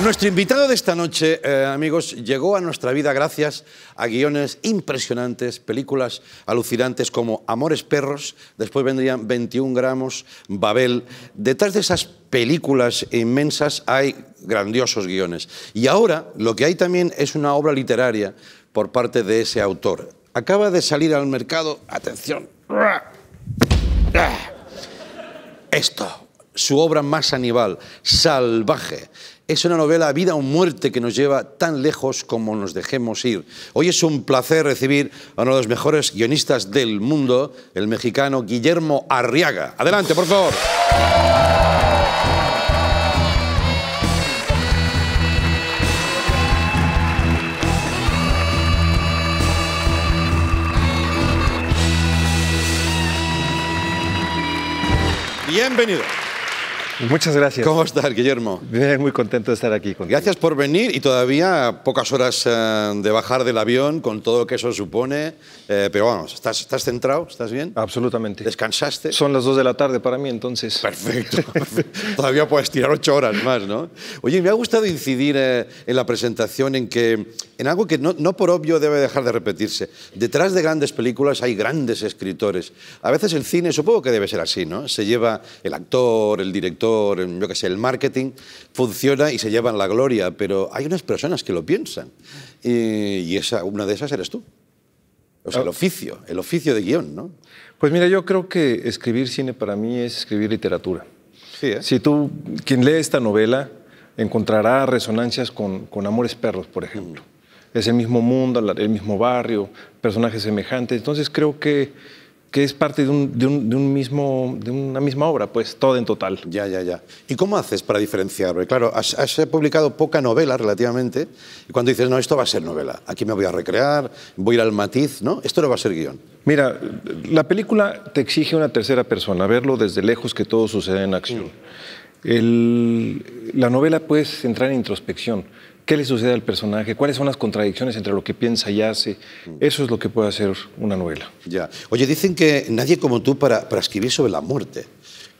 Nuestro invitado de esta noche, eh, amigos, llegó a nuestra vida gracias a guiones impresionantes, películas alucinantes como Amores Perros, después vendrían 21 gramos, Babel. Detrás de esas películas inmensas hay grandiosos guiones. Y ahora lo que hay también es una obra literaria por parte de ese autor. Acaba de salir al mercado, atención, esto, su obra más animal, salvaje. Es una novela vida o muerte que nos lleva tan lejos como nos dejemos ir. Hoy es un placer recibir a uno de los mejores guionistas del mundo, el mexicano Guillermo Arriaga. Adelante, por favor. Bienvenido. Muchas gracias. ¿Cómo estás, Guillermo? Bien, muy contento de estar aquí contigo. Gracias por venir y todavía pocas horas eh, de bajar del avión con todo lo que eso supone. Eh, pero vamos, ¿estás, ¿estás centrado? ¿Estás bien? Absolutamente. ¿Descansaste? Son las dos de la tarde para mí, entonces. Perfecto. todavía puedes tirar ocho horas más, ¿no? Oye, me ha gustado incidir eh, en la presentación en que en algo que no, por obvio debe dejar de repetirse. Detrás de grandes películas hay grandes escritores. A veces el cine, supongo que debe ser así, ¿no? Se lleva el actor, el director, yo qué sé, el marketing, funciona y se llevan la gloria, pero hay unas personas que lo piensan. Y, esa, una de esas eres tú. O sea, el ah. oficio, el oficio de guión, ¿no? Pues mira, yo creo que escribir cine para mí es escribir literatura. Sí, ¿eh? Si tú, quien lee esta novela, encontrará resonancias con, Amores Perros, por ejemplo ese mismo mundo, el mismo barrio, personajes semejantes. Entonces creo que, que es parte de, un, mismo, de una misma obra, pues todo en total. Ya, ya, ya. ¿Y cómo haces para diferenciarlo? claro, has, publicado poca novela relativamente, y cuando dices, no, esto va a ser novela, aquí me voy a recrear, voy a ir al matiz, ¿no? Esto no va a ser guión. Mira, la película te exige una tercera persona, verlo desde lejos que todo sucede en acción. Mm. la novela puedes entrar en introspección, ¿Qué le sucede al personaje? ¿Cuáles son las contradicciones entre lo que piensa y hace? Eso es lo que puede hacer una novela. Ya. Oye, dicen que nadie como tú para, para escribir sobre la muerte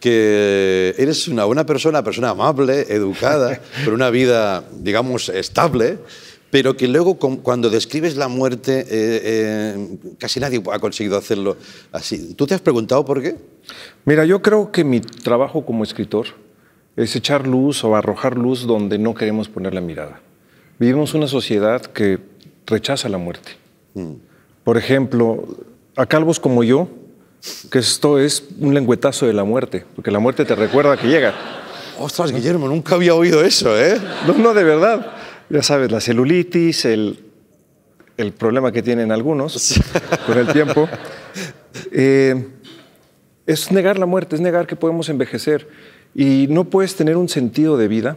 que eres una buena persona, persona amable, educada, con una vida, digamos, estable, pero que luego cuando describes la muerte, eh, eh, casi nadie ha conseguido hacerlo así. ¿Tú te has preguntado por qué? Mira, yo creo que mi trabajo como escritor es echar luz o arrojar luz donde no queremos poner la mirada. Vivimos una sociedad que rechaza la muerte. Por ejemplo, a calvos como yo, que esto es un lengüetazo de la muerte, porque la muerte te recuerda que llega. Ostras, Guillermo, nunca había oído eso, ¿eh? No, no, de verdad. Ya sabes, la celulitis, el, el problema que tienen algunos con el tiempo. Eh, es negar la muerte, es negar que podemos envejecer. Y no puedes tener un sentido de vida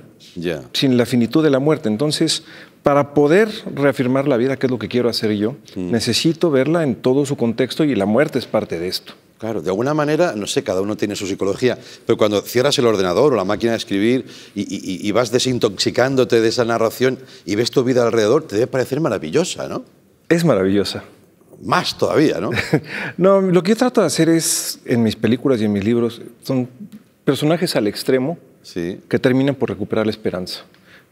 sin la finitud de la muerte. Entonces, para poder reafirmar la vida, que es lo que quiero hacer yo, mm. necesito verla en todo su contexto y la muerte es parte de esto. Claro, de alguna manera, no sé, cada uno tiene su psicología, pero cuando cierras el ordenador o la máquina de escribir y, y vas desintoxicándote de esa narración y ves tu vida alrededor, te debe parecer maravillosa, ¿no? Es maravillosa. Más todavía, ¿no? no, lo que yo trato de hacer es, en mis películas y en mis libros, son personajes al extremo que terminan por recuperar la esperanza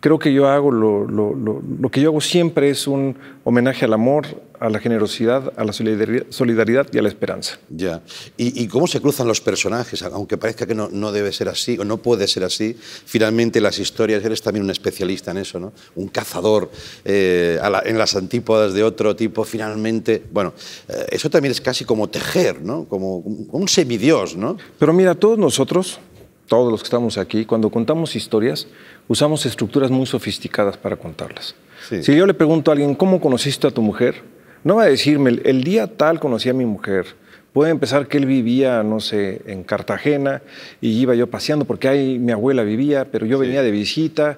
creo que yo hago lo, lo, lo, que yo hago siempre es un homenaje al amor, a la generosidad, a la solidaridad y a la esperanza. Ya. ¿Y, y cómo se cruzan los personajes? Aunque parezca que no, no, debe ser así o no puede ser así, finalmente las historias, eres también un especialista en eso, ¿no? Un cazador eh, en las antípodas de otro tipo, finalmente. Bueno, eh, eso también es casi como tejer, ¿no? Como un semidios, ¿no? Pero mira, todos nosotros todos los que estamos aquí, cuando contamos historias, usamos estructuras muy sofisticadas para contarlas. Si yo le pregunto a alguien, ¿cómo conociste a tu mujer? No va a decirme, el día tal conocí a mi mujer. Puede empezar que él vivía, no sé, en Cartagena y iba yo paseando porque ahí mi abuela vivía, pero yo venía de visita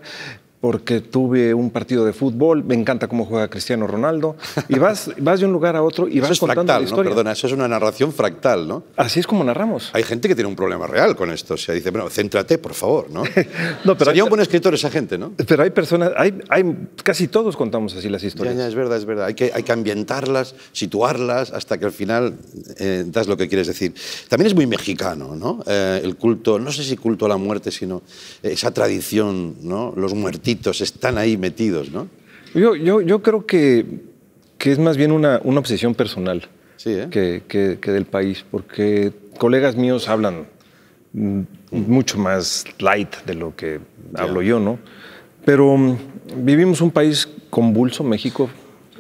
porque tuve un partido de fútbol, me encanta cómo juega Cristiano Ronaldo, y vas, vas de un lugar a otro y vas eso es contando fractal, la historia. ¿no? Perdona, eso es una narración fractal, ¿no? Así es como narramos. Hay gente que tiene un problema real con esto, o sea, dice, bueno, céntrate, por favor, ¿no? no pero Sería hay, un buen escritor esa gente, ¿no? Pero hay personas, hay, hay casi todos contamos así las historias. es verdad, es verdad, hay que, hay que ambientarlas, situarlas, hasta que al final eh, das lo que quieres decir. También es muy mexicano, ¿no? Eh, el culto, no sé si culto a la muerte, sino esa tradición, ¿no? Los muertos están ahí metidos, ¿no? Yo, yo, yo creo que, es más bien una, obsesión personal ¿eh? que, del país, porque colegas míos hablan mucho más light de lo que hablo yo, ¿no? Pero mm, vivimos un país convulso, México,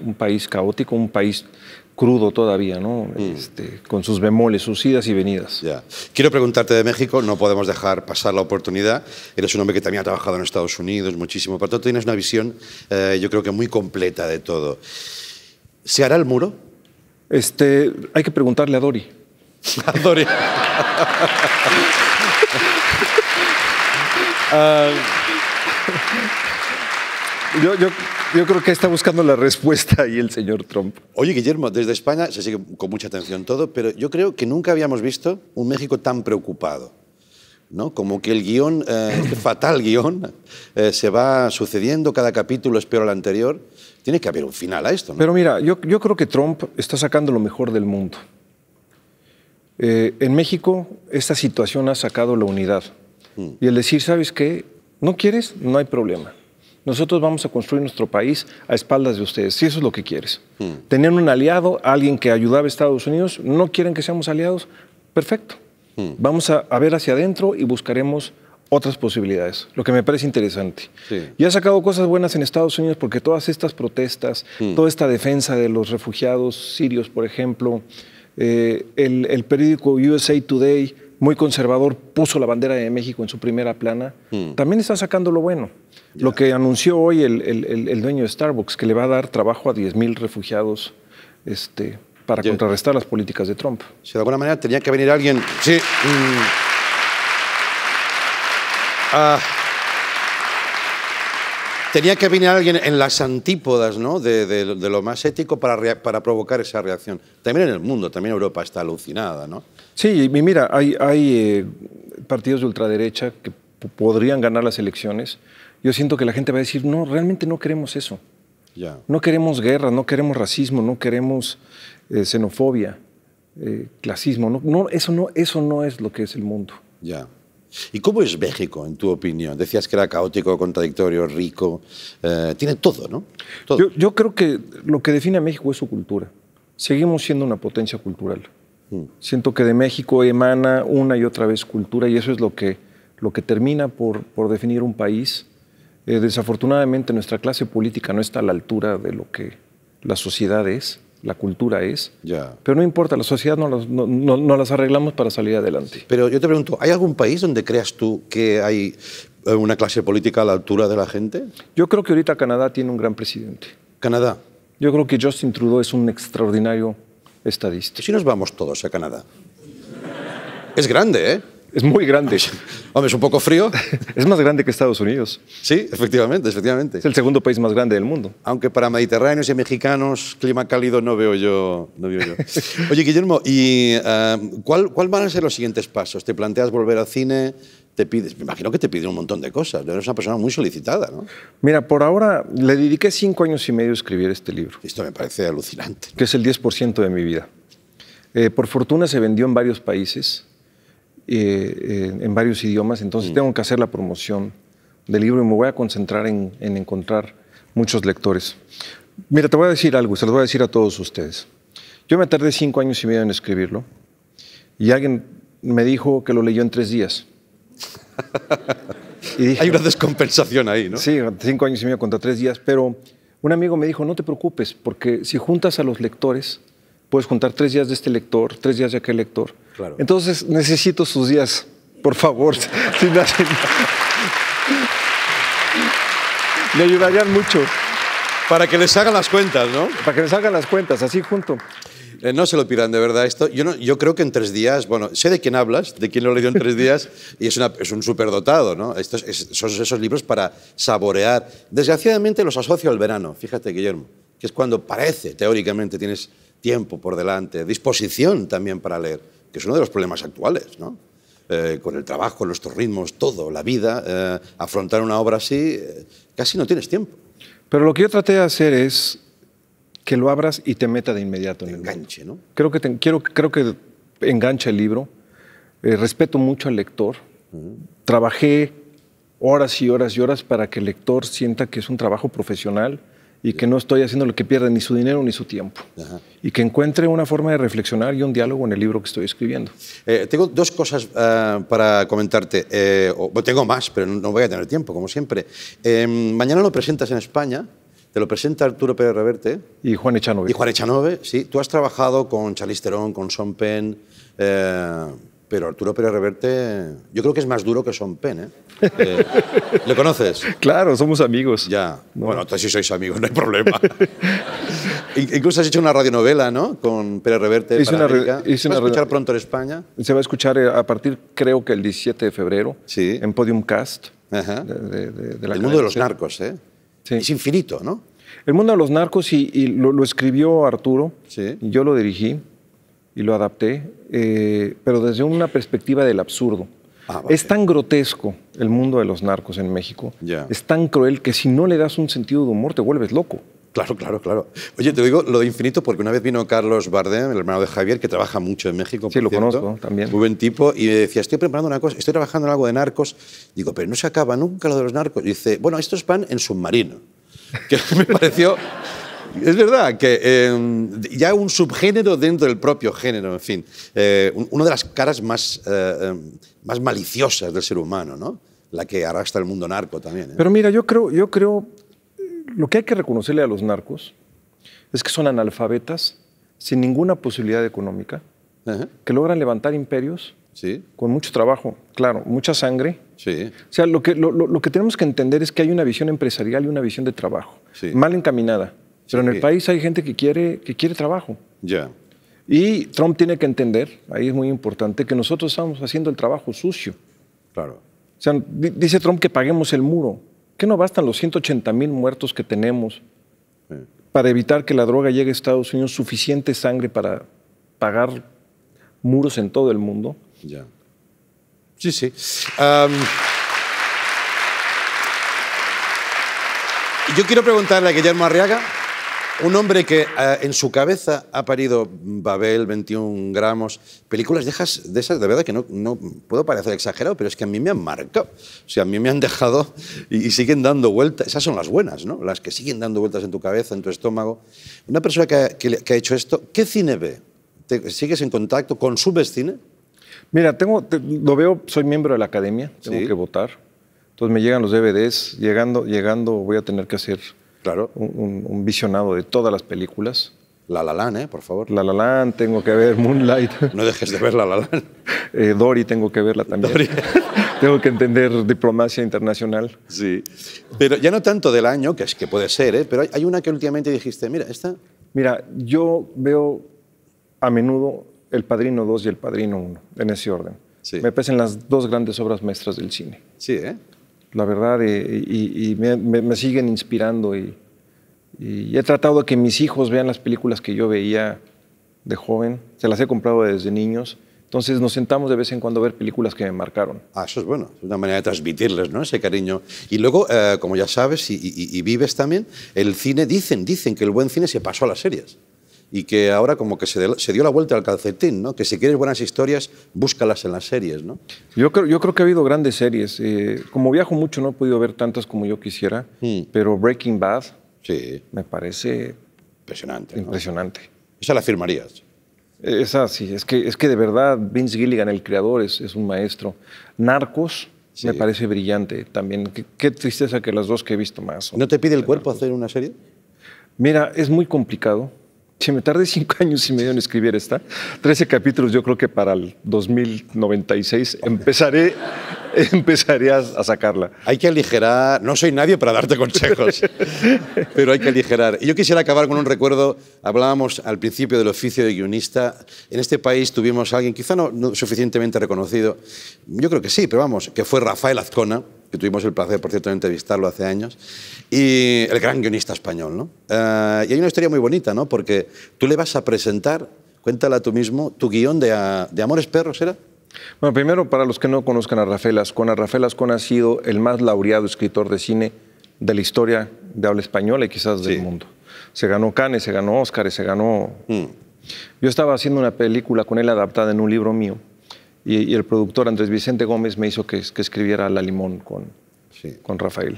un país caótico, un país crudo todavía, ¿no? Mm. Este, con sus bemoles, sus idas y venidas. Ya. Quiero preguntarte de México, no podemos dejar pasar la oportunidad. Eres un hombre que también ha trabajado en Estados Unidos muchísimo, por tú tanto tienes una visión, eh, yo creo que muy completa de todo. ¿Se hará el muro? Este, hay que preguntarle a Dori. A Dori. Ah, yo, creo que está buscando la respuesta ahí el señor Trump. Oye, Guillermo, desde España se sigue con mucha atención todo, pero yo creo que nunca habíamos visto un México tan preocupado. ¿no? Como que el guión, eh, este fatal guión, eh, se va sucediendo, cada capítulo es peor al anterior. Tiene que haber un final a esto. Pero mira, yo, creo que Trump está sacando lo mejor del mundo. Eh, en México, esta situación ha sacado la unidad. Mm. Y el decir, ¿sabes qué? ¿No quieres? No hay problema nosotros vamos a construir nuestro país a espaldas de ustedes, si eso es lo que quieres. Hmm. Tenían un aliado, alguien que ayudaba a Estados Unidos, no quieren que seamos aliados, perfecto. Hmm. Vamos a, ver hacia adentro y buscaremos otras posibilidades, lo que me parece interesante. Y ha sacado cosas buenas en Estados Unidos porque todas estas protestas, hmm. toda esta defensa de los refugiados sirios, por ejemplo, eh, el, periódico USA Today muy conservador, puso la bandera de México en su primera plana, hmm. también está sacando lo bueno. Lo que anunció hoy el, dueño de Starbucks, que le va a dar trabajo a 10.000 refugiados este, para contrarrestar las políticas de Trump. Si de alguna manera tenía que venir alguien... Sí. Mm. Ah tenía que venir alguien en las antípodas ¿no? de, lo más ético para, provocar esa reacción. También en el mundo, también Europa está alucinada, ¿no? Sí, y mira, hay, eh, partidos de ultraderecha que podrían ganar las elecciones. Yo siento que la gente va a decir, no, realmente no queremos eso. Ya. No queremos guerra, no queremos racismo, no queremos eh, xenofobia, eh, clasismo. No, eso, no, eso no es lo que es el mundo. Ya. ¿Y cómo es México, en tu opinión? Decías que era caótico, contradictorio, rico. Eh, tiene todo, ¿no? Yo, creo que lo que define a México es su cultura. Seguimos siendo una potencia cultural. Mm. Siento que de México emana una y otra vez cultura y eso es lo que, termina por, definir un país. Eh, desafortunadamente nuestra clase política no está a la altura de lo que la sociedad es la cultura es. Pero no importa, la sociedad no, las arreglamos para salir adelante. Pero yo te pregunto, ¿hay algún país donde creas tú que hay eh, una clase política a la altura de la gente? Yo creo que ahorita Canadá tiene un gran presidente. ¿Canadá? Yo creo que Justin Trudeau es un extraordinario estadista. si nos vamos todos a Canadá? es grande, ¿eh? Es muy grande. Hombre, es un poco frío. es más grande que Estados Unidos. Sí, efectivamente, efectivamente. Es el segundo país más grande del mundo. Aunque para mediterráneos y mexicanos, clima cálido no veo yo. No veo yo. Oye, Guillermo, ¿y eh, cuál, van a ser los siguientes pasos? ¿Te planteas volver al cine? Te pides, me imagino que te piden un montón de cosas. Eres una persona muy solicitada, ¿no? Mira, por ahora le dediqué cinco años y medio a escribir este libro. Esto me parece alucinante. Que es el 10% de mi vida. Eh, por fortuna se vendió en varios países. Eh, eh, en varios idiomas, entonces mm. tengo que hacer la promoción del libro y me voy a concentrar en, encontrar muchos lectores. Mira, te voy a decir algo, se lo voy a decir a todos ustedes. Yo me tardé cinco años y medio en escribirlo y alguien me dijo que lo leyó en tres días. Hay una descompensación ahí, ¿no? Sí, cinco años y medio contra tres días, pero un amigo me dijo, no te preocupes, porque si juntas a los lectores, puedes contar tres días de este lector, tres días de aquel lector. Entonces necesito sus días, por favor. le me, ayudarían mucho. Para que les hagan las cuentas, ¿no? Para que les hagan las cuentas, así junto. Eh, no se lo pidan de verdad esto. Yo, no, yo creo que en tres días, bueno, sé de quién hablas, de quién lo leyó en tres días, y es, una, es un superdotado, ¿no? son esos libros para saborear. Desgraciadamente los asocio al verano, fíjate, Guillermo, que es cuando parece, teóricamente, tienes tiempo por delante, disposición también para leer, que es uno de los problemas actuales, ¿no? Eh, con el trabajo, nuestros ritmos, todo, la vida, eh, afrontar una obra así, eh, casi no tienes tiempo. Pero lo que yo traté de hacer es que lo abras y te meta de inmediato en el enganche, ¿no? Creo que, te, quiero, creo que engancha el libro. respeto mucho al lector. Trabajé horas y horas y horas para que el lector sienta que es un trabajo profesional y que no estoy haciendo lo que pierde ni su dinero ni su tiempo. Y que encuentre una forma de reflexionar y un diálogo en el libro que estoy escribiendo. Eh, tengo dos cosas eh, para comentarte. Eh, o, tengo más, pero no voy a tener tiempo, como siempre. Em, mañana lo presentas en España. Te lo presenta Arturo Pérez Reverte. Y Juan Echanove. Y Juan Echanove, sí. Tú has trabajado con Chalisterón, con Son Penn. Pero Arturo Pérez Reverte, yo creo que es más duro que Son Pen, ¿eh? ¿eh? le conoces? Claro, somos amigos. Ya. Bueno, entonces sí sois amigos, no hay problema. Incluso has hecho una radionovela, ¿no? Con Pérez Reverte. y una, ¿Se va a escuchar pronto en España? Se va a escuchar eh, a partir, creo que el 17 de febrero, sí. en Podium Cast. Ajá. el mundo de los narcos, ¿eh? Sí. Es infinito, ¿no? El mundo de los narcos y, lo, escribió Arturo, sí. y yo lo dirigí y lo adapté, eh, pero desde una perspectiva del absurdo. Ah, es tan grotesco el mundo de los narcos en México, es tan cruel que si no le das un sentido de humor te vuelves loco. Claro, claro, claro. Oye, te digo lo infinito porque una vez vino Carlos Bardem, el hermano de Javier, que trabaja mucho en México. Sí, lo conozco también. Muy buen tipo. Y me decía, estoy preparando una cosa, estoy trabajando en algo de narcos. Digo, pero no se acaba nunca lo de los narcos. Y dice, bueno, esto es pan en submarino. Que me pareció es verdad que em, ya un subgénero dentro del propio género, en fin, eh, una de las caras eh, em, más, maliciosas del ser humano, ¿no? La que arrastra el mundo narco también. ¿eh? Pero mira, yo creo, lo que hay que reconocerle a los narcos es que son analfabetas sin ninguna posibilidad económica, que logran levantar imperios Con mucho trabajo, claro, mucha sangre. O sea, lo que, tenemos que entender es que hay una visión empresarial y una visión de trabajo, mal encaminada. Pero en el país hay gente que quiere, que quiere trabajo. Ya. Y Trump tiene que entender, ahí es muy importante, que nosotros estamos haciendo el trabajo sucio. Claro. O sea, dice Trump que paguemos el muro. ¿Qué no bastan los 180 mil muertos que tenemos para evitar que la droga llegue a Estados Unidos suficiente sangre para pagar muros en todo el mundo? Ya. Sí, sí. Yo quiero preguntarle a Guillermo Arriaga. Un hombre que eh, en su cabeza ha parido Babel, 21 gramos, películas de esas, de, esas, de verdad que no, no, puedo parecer exagerado, pero es que a mí me han marcado. O sea, a mí me han dejado y, siguen dando vueltas. Esas son las buenas, ¿no? Las que siguen dando vueltas en tu cabeza, en tu estómago. Una persona que, ha, hecho esto, ¿qué cine ve? ¿Sigues en contacto? ¿Consumes cine? Mira, tengo, lo veo, soy miembro de la academia, tengo que votar. Entonces me llegan los DVDs, llegando, llegando voy a tener que hacer Claro. Un, visionado de todas las películas. La La Land, ¿eh? por favor. La La Land, tengo que ver Moonlight. No dejes de ver La La Land. Eh, Dory, tengo que verla también. Dory. tengo que entender diplomacia internacional. Sí. Pero ya no tanto del año, que es que puede ser, ¿eh? pero hay una que últimamente dijiste, mira, esta. Mira, yo veo a menudo El Padrino 2 y El Padrino 1, en ese orden. Sí. Me parecen las dos grandes obras maestras del cine. Sí, ¿eh? la verdad, eh, y, me, siguen inspirando. Y, he tratado de que mis hijos vean las películas que yo veía de joven, se las he comprado desde niños. Entonces nos sentamos de vez en cuando a ver películas que me marcaron. Ah, eso es bueno, es una manera de transmitirles ¿no? ese cariño. Y luego, eh, como ya sabes y, y vives también, el cine, dicen, dicen que el buen cine se pasó a las series y que ahora como que se, dio la vuelta al calcetín, ¿no? que si quieres buenas historias, búscalas en las series. ¿no? Yo, creo, que ha habido grandes series. Eh, como viajo mucho, no he podido ver tantas como yo quisiera, mm. pero Breaking Bad sí. me parece impresionante. impresionante. Esa la firmarías. Esa sí, es que, de verdad Vince Gilligan, el creador, es, un maestro. Narcos, me parece brillante también. Qué, tristeza que las dos que he visto más. ¿No te pide el cuerpo hacer una serie? Mira, es muy complicado me tardé cinco años y medio en escribir esta, trece capítulos, yo creo que para el 2096 empezaré empezarías a sacarla. Hay que aligerar, no soy nadie para darte consejos, pero hay que aligerar. Yo quisiera acabar con un recuerdo, hablábamos al principio del oficio de guionista, en este país tuvimos a alguien, quizá no, suficientemente reconocido, yo creo que sí, pero vamos, que fue Rafael Azcona, que tuvimos el placer, por cierto, de entrevistarlo hace años, y el gran guionista español, ¿no? Eh, y hay una historia muy bonita, ¿no? Porque tú le vas a presentar, cuéntala tú mismo, tu guión de, de Amores Perros, ¿era? Bueno, primero, para los que no conozcan a Rafael Ascona, Rafael Ascona ha sido el más laureado escritor de cine de la historia de habla española y quizás del mundo. Se ganó Cannes, se ganó Oscar, se ganó... Mm. Yo estaba haciendo una película con él adaptada en un libro mío y, el productor Andrés Vicente Gómez me hizo que, escribiera La Limón con, Rafael.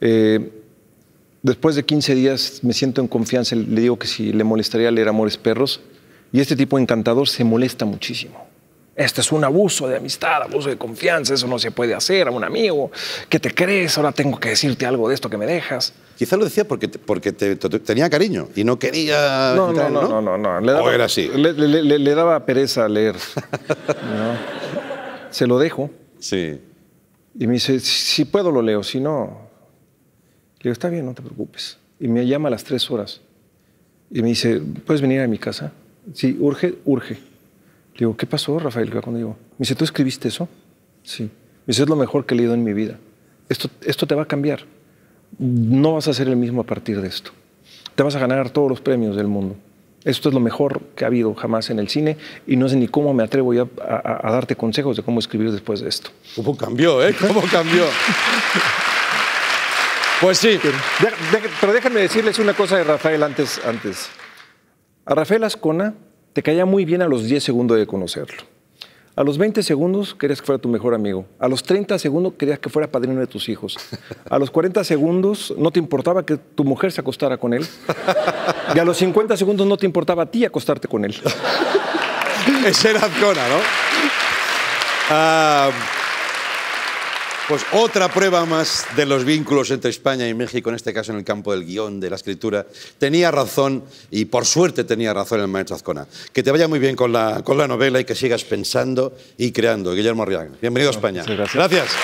Eh, después de 15 días me siento en confianza, le digo que si le molestaría leer Amores Perros y este tipo encantador se molesta muchísimo. Esto es un abuso de amistad, abuso de confianza, eso no se puede hacer a un amigo. ¿Qué te crees? Ahora tengo que decirte algo de esto que me dejas. Quizás lo decía porque, porque tenía cariño y no quería... No, no, no, no, no, Le daba, o era así. Le, daba pereza leer. Se lo dejo. Sí. Y me dice, si puedo lo leo, si no... Le digo, está bien, no te preocupes. Y me llama a las tres horas. Y me dice, ¿puedes venir a mi casa? Sí, urge, urge digo, ¿qué pasó, Rafael? Cuando digo, me dice, ¿tú escribiste eso? Sí. Me dice, es lo mejor que he leído en mi vida. Esto, esto te va a cambiar. No vas a ser el mismo a partir de esto. Te vas a ganar todos los premios del mundo. Esto es lo mejor que ha habido jamás en el cine y no sé ni cómo me atrevo ya a, darte consejos de cómo escribir después de esto. ¿Cómo cambió, eh? ¿Cómo cambió? Pues sí. Pero, déjenme decirles una cosa de Rafael antes. antes. A Rafael Ascona te caía muy bien a los 10 segundos de conocerlo. A los 20 segundos querías que fuera tu mejor amigo. A los 30 segundos querías que fuera padrino de tus hijos. A los 40 segundos no te importaba que tu mujer se acostara con él. Y a los 50 segundos no te importaba a ti acostarte con él. Ese era Azcona, ¿no? Ah, pues otra prueba más de los vínculos entre España y México, en este caso en el campo del guión, de la escritura. Tenía razón, y por suerte tenía razón el maestro Azcona. Que te vaya muy bien con la, con la novela y que sigas pensando y creando. Guillermo Arriaga, bienvenido a España. gracias.